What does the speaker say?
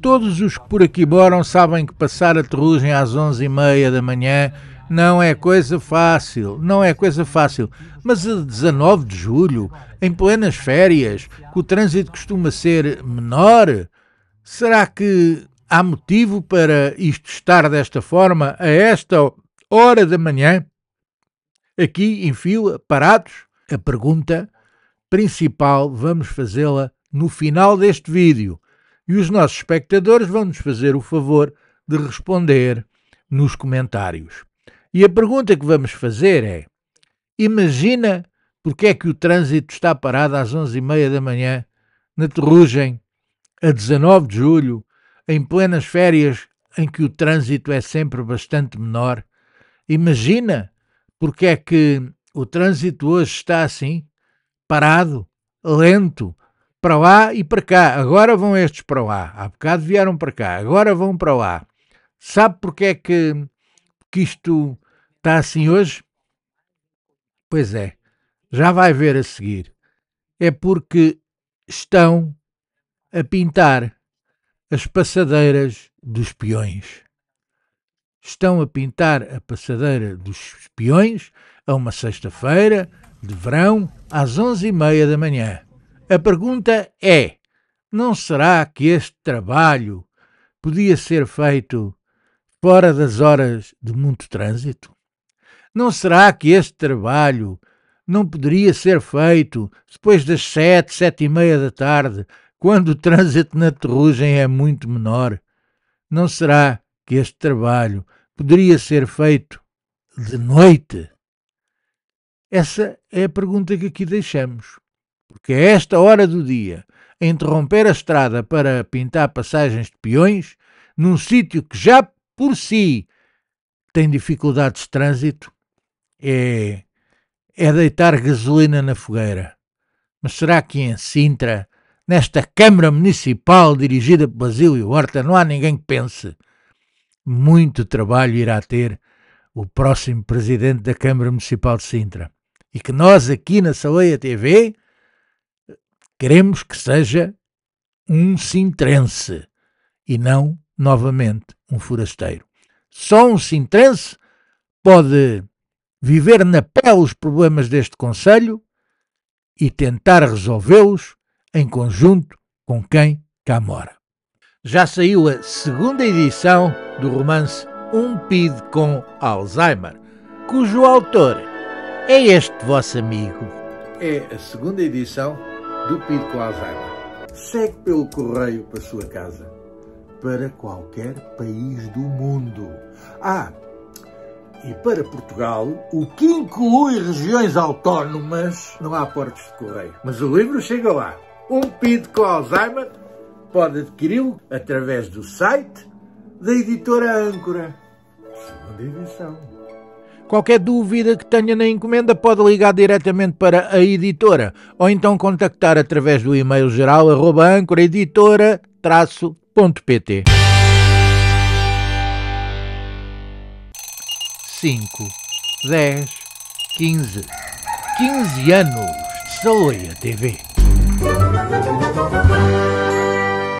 Todos os que por aqui moram sabem que passar a terrugem às onze e meia da manhã não é coisa fácil, não é coisa fácil. Mas a 19 de julho, em plenas férias, que o trânsito costuma ser menor, será que há motivo para isto estar desta forma, a esta hora da manhã? Aqui em fila, parados? A pergunta principal vamos fazê-la no final deste vídeo e os nossos espectadores vão nos fazer o favor de responder nos comentários. E a pergunta que vamos fazer é: imagina porque é que o trânsito está parado às 11h30 da manhã, na Terrugem, a 19 de julho, em plenas férias em que o trânsito é sempre bastante menor. Imagina porque é que o trânsito hoje está assim, parado, lento, para lá e para cá. Agora vão estes para lá. Há bocado vieram para cá, agora vão para lá. Sabe porque é que, que isto está assim hoje? Pois é, já vai ver a seguir. É porque estão a pintar as passadeiras dos peões. Estão a pintar a passadeira dos peões a uma sexta-feira de verão às onze e meia da manhã. A pergunta é: não será que este trabalho podia ser feito fora das horas de muito trânsito? Não será que este trabalho não poderia ser feito depois das sete, sete e meia da tarde, quando o trânsito na terrugem é muito menor? Não será que este trabalho poderia ser feito de noite? Essa é a pergunta que aqui deixamos porque a esta hora do dia, interromper a estrada para pintar passagens de peões, num sítio que já por si tem dificuldades de trânsito, é, é deitar gasolina na fogueira. Mas será que em Sintra, nesta Câmara Municipal dirigida por Basílio Horta, não há ninguém que pense? Muito trabalho irá ter o próximo presidente da Câmara Municipal de Sintra. E que nós aqui na Saleia TV Queremos que seja um sintrense e não, novamente, um forasteiro. Só um sintrense pode viver na pele os problemas deste Conselho e tentar resolvê-los em conjunto com quem cá mora. Já saiu a segunda edição do romance Um PID com Alzheimer, cujo autor é este vosso amigo. É a segunda edição do Pinto com Alzheimer. Segue pelo correio para a sua casa, para qualquer país do mundo. Ah, e para Portugal, o que inclui regiões autónomas, não há portas de correio. Mas o livro chega lá. Um Pinto com Alzheimer pode adquiri-lo através do site da editora Âncora. Segunda edição. Qualquer dúvida que tenha na encomenda pode ligar diretamente para a editora ou então contactar através do e-mail geral arroba âncora editora-pt. 5, 10, 15. 15 anos de Saloia TV.